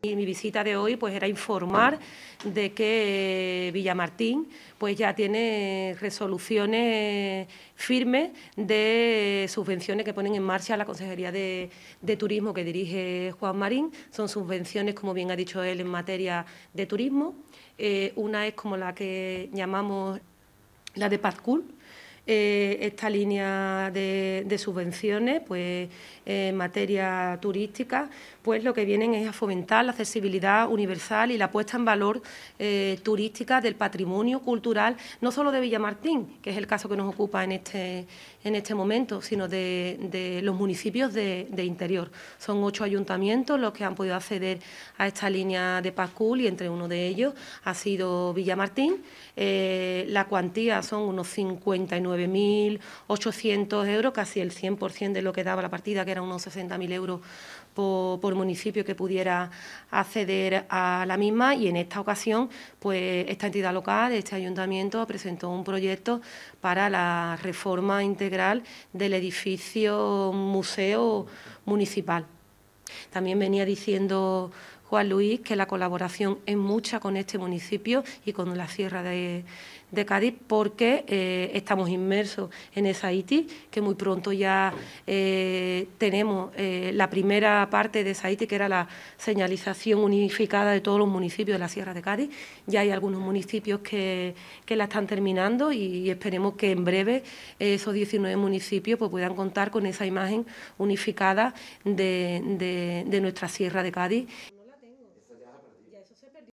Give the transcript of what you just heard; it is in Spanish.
Y mi visita de hoy pues era informar de que eh, Villamartín pues ya tiene resoluciones firmes de subvenciones que ponen en marcha la Consejería de, Turismo que dirige Juan Marín. Son subvenciones, como bien ha dicho él, en materia de turismo. Eh, una es como la que llamamos la de Pazcul eh, esta línea de, subvenciones, pues en materia turística, pues lo que vienen es a fomentar la accesibilidad universal y la puesta en valor eh, turística del patrimonio cultural, no solo de Villamartín, que es el caso que nos ocupa en este, en este momento, sino de, los municipios de, interior. Son ocho ayuntamientos los que han podido acceder a esta línea de PASCUL y entre uno de ellos ha sido Villamartín. Eh, la cuantía son unos 59 9.800 euros, casi el 100% de lo que daba la partida, que era unos 60.000 euros por, por, municipio que pudiera acceder a la misma. Y en esta ocasión, pues esta entidad local, este ayuntamiento, presentó un proyecto para la reforma integral del edificio museo municipal. También venía diciendo Juan Luis, que la colaboración es mucha con este municipio y con la Sierra de, Cádiz, porque eh, estamos inmersos en esa ITI, que muy pronto ya eh, tenemos eh, la primera parte de esa ITI, que era la señalización unificada de todos los municipios de la Sierra de Cádiz. Ya hay algunos municipios que, la están terminando y esperemos que en breve esos 19 municipios pues, puedan contar con esa imagen unificada de nuestra Sierra de Cádiz.